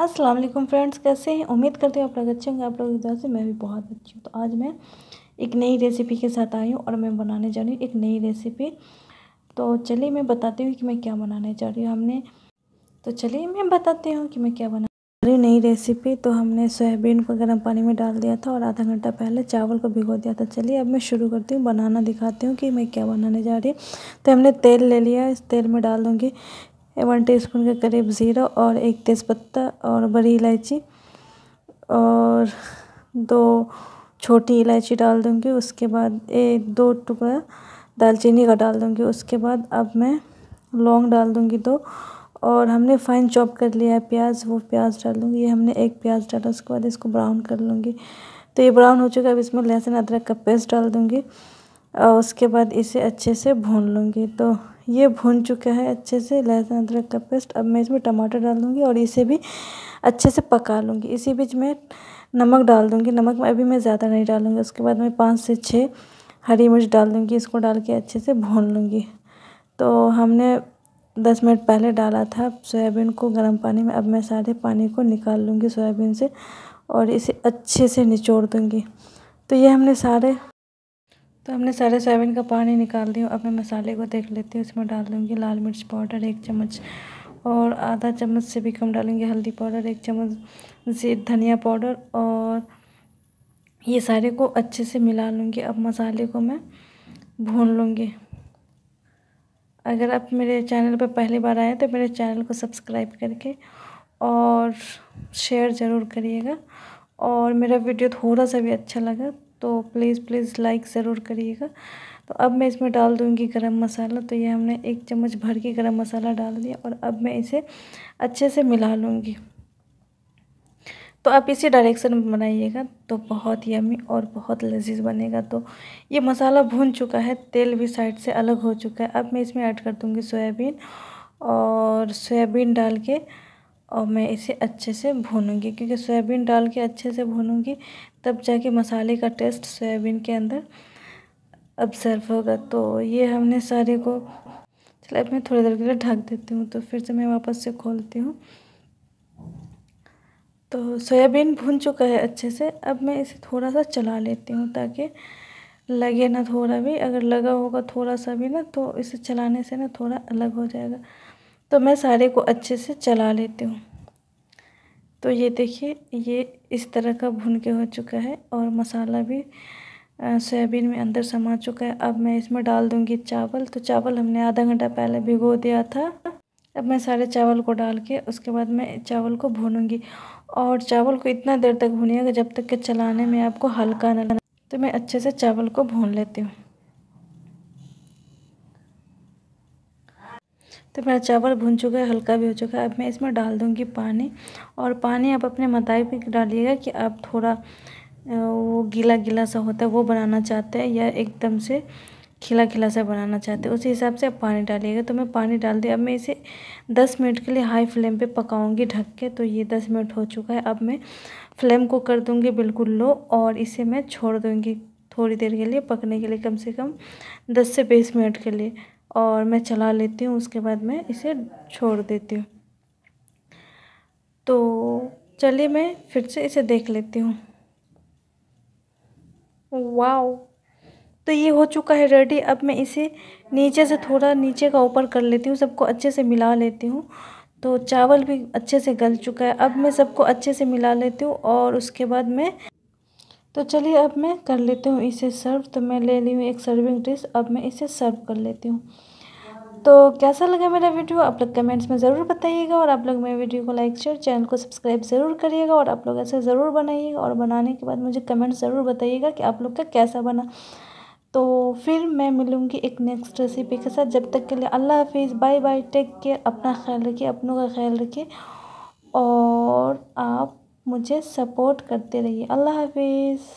अस्सलाम वालेकुम फ्रेंड्स कैसे हैं उम्मीद करती हूँ आप लोग अच्छे होंगे आप लोग इधर से मैं भी बहुत अच्छी हूँ तो आज मैं एक नई रेसिपी के साथ आई हूँ और मैं बनाने जा रही हूँ एक नई रेसिपी तो चलिए मैं बताती हूँ कि मैं क्या बनाने जा रही हूँ हमने तो चलिए मैं बताती हूँ कि मैं क्या बना रही हूँ नई रेसिपी तो हमने सोयाबीन को गर्म पानी में डाल दिया था और आधा घंटा पहले चावल को भिगो दिया था चलिए अब मैं शुरू करती हूँ बनाना दिखाती हूँ कि मैं क्या बनाने जा रही हूँ तो हमने तेल ले लिया इस तेल में डाल दूँगी वन टीस्पून के करीब ज़ीरा और एक तेज़पत्ता और बड़ी इलायची और दो छोटी इलायची डाल दूँगी उसके बाद एक दो टुकड़ा दालचीनी का डाल दूँगी उसके बाद अब मैं लौंग डाल दूँगी दो और हमने फाइन चॉप कर लिया है प्याज वो प्याज डाल दूँगी ये हमने एक प्याज डाला उसके बाद इसको ब्राउन कर लूँगी तो ये ब्राउन हो चुका है अब इसमें लहसुन अदरक का पेस्ट डाल दूँगी और उसके बाद इसे अच्छे से भून लूँगी तो ये भुन चुका है अच्छे से लहसुन अदरक का पेस्ट अब मैं इसमें टमाटर डाल दूँगी और इसे भी अच्छे से पका लूँगी इसी बीच में नमक डाल दूँगी नमक अभी मैं ज़्यादा नहीं डालूँगी उसके बाद मैं पाँच से छः हरी मिर्च डाल दूँगी इसको डाल के अच्छे से भून लूँगी तो हमने दस मिनट पहले डाला था सोयाबीन को गर्म पानी में अब मैं सारे पानी को निकाल लूँगी सोयाबीन से और इसे अच्छे से निचोड़ दूँगी तो ये हमने सारे तो हमने साढ़े सेवन का पानी निकाल दिया अब मैं मसाले को देख लेती हूँ इसमें डाल दूँगी लाल मिर्च पाउडर एक चम्मच और आधा चम्मच से भी कम डालेंगे हल्दी पाउडर एक चम्मच से धनिया पाउडर और ये सारे को अच्छे से मिला लूँगी अब मसाले को मैं भून लूँगी अगर आप मेरे चैनल पर पहली बार आए तो मेरे चैनल को सब्सक्राइब करके और शेयर ज़रूर करिएगा और मेरा वीडियो थोड़ा सा भी अच्छा लगा तो प्लीज़ प्लीज़ लाइक ज़रूर करिएगा तो अब मैं इसमें डाल दूंगी गरम मसाला तो ये हमने एक चम्मच भर के गरम मसाला डाल दिया और अब मैं इसे अच्छे से मिला लूँगी तो आप इसी डायरेक्शन में बनाइएगा तो बहुत यमी और बहुत लजीज बनेगा तो ये मसाला भून चुका है तेल भी साइड से अलग हो चुका है अब मैं इसमें ऐड कर दूँगी सोयाबीन और सोयाबीन डाल के और मैं इसे अच्छे से भूनूंगी क्योंकि सोयाबीन डाल के अच्छे से भूनूंगी तब जाके मसाले का टेस्ट सोयाबीन के अंदर ऑब्जर्व होगा तो ये हमने सारे को चलो अब मैं थोड़ी देर के लिए ढक देती हूँ तो फिर से मैं वापस से खोलती हूँ तो सोयाबीन भून चुका है अच्छे से अब मैं इसे थोड़ा सा चला लेती हूँ ताकि लगे ना थोड़ा भी अगर लगा होगा थोड़ा सा भी ना तो इसे चलाने से ना थोड़ा अलग हो जाएगा तो मैं सारे को अच्छे से चला लेती हूँ तो ये देखिए ये इस तरह का भुन के हो चुका है और मसाला भी सोयाबीन में अंदर समा चुका है अब मैं इसमें डाल दूँगी चावल तो चावल हमने आधा घंटा पहले भिगो दिया था अब मैं सारे चावल को डाल के उसके बाद मैं चावल को भूनूंगी और चावल को इतना देर तक भूनिएगा जब तक कि चलाने में आपको हल्का ना लगे तो मैं अच्छे से चावल को भून लेती हूँ तो मेरा चावल भुन चुका है हल्का भी हो चुका है अब मैं इसमें डाल दूँगी पानी और पानी आप अपने मताई पर डालिएगा कि आप थोड़ा वो गीला गीला सा होता है वो बनाना चाहते हैं या एकदम से खिला खिला सा बनाना चाहते हैं उसी हिसाब से आप पानी डालिएगा तो मैं पानी डाल दिया अब मैं इसे 10 मिनट के लिए हाई फ्लेम पे पकाऊंगी ढक के तो ये 10 मिनट हो चुका है अब मैं फ्लेम को कर दूंगी बिल्कुल लो और इसे मैं छोड़ दूंगी थोड़ी देर के लिए पकने के लिए कम से कम दस से बीस मिनट के लिए और मैं चला लेती हूँ उसके बाद मैं इसे छोड़ देती हूँ तो चलिए मैं फिर से इसे देख लेती हूँ वाओ तो ये हो चुका है रेडी अब मैं इसे नीचे से थोड़ा नीचे का ऊपर कर लेती हूँ सबको अच्छे से मिला लेती हूँ तो चावल भी अच्छे से गल चुका है अब मैं सबको अच्छे से मिला लेती हूँ और उसके बाद मैं तो चलिए अब मैं कर लेती हूँ इसे सर्व तो मैं ले ली हूँ एक सर्विंग डिश अब मैं इसे सर्व कर लेती हूँ तो कैसा लगा मेरा वीडियो आप लोग कमेंट्स में ज़रूर बताइएगा और आप लोग मेरे वीडियो को लाइक शेयर चैनल को सब्सक्राइब ज़रूर करिएगा और आप लोग ऐसे ज़रूर बनाइएगा और बनाने के बाद मुझे कमेंट्स ज़रूर बताइएगा कि आप लोग का कैसा बना तो फिर मैं मिलूँगी एक नेक्स्ट रेसिपी के साथ जब तक के लिए अल्लाह हाफिज़ बाय बाय टेक केयर अपना ख्याल रखिए अपनों का ख्याल रखिए और आप मुझे सपोर्ट करते रहिए अल्लाह हाफिज़